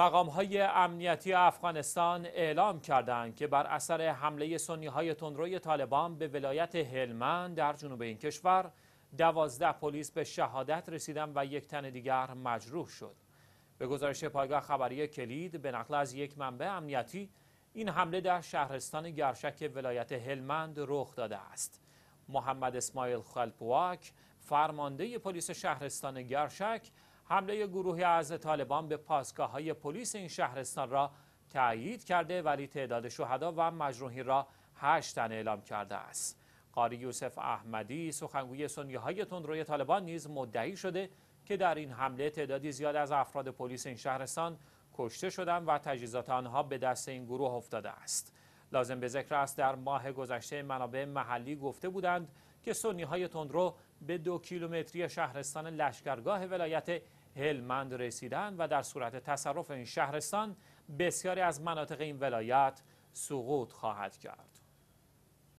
مقام های امنیتی افغانستان اعلام کردند که بر اثر حمله سنی های تندروی طالبان به ولایت هلمند در جنوب این کشور دوازده پلیس به شهادت رسیدن و یک تن دیگر مجروح شد. به گزارش پایگاه خبری کلید به نقل از یک منبع امنیتی این حمله در شهرستان گرشک ولایت هلمند رخ داده است. محمد اسماعیل خلپواک فرمانده پلیس شهرستان گرشک حمله گروهی از طالبان به پاسگاه های پلیس این شهرستان را تأیید کرده ولی تعداد شهدا و مجروحین را هشت تن اعلام کرده است قاری یوسف احمدی سخنگوی سنیه های تندروی طالبان نیز مدعی شده که در این حمله تعدادی زیاد از افراد پلیس این شهرستان کشته شدند و تجهیزات آنها به دست این گروه افتاده است لازم به ذکر است در ماه گذشته منابع محلی گفته بودند که سنی های تندرو به دو کیلومتری شهرستان لشکرگاه ولایت هلمند رسیدن و در صورت تصرف این شهرستان بسیاری از مناطق این ولایت سقوط خواهد کرد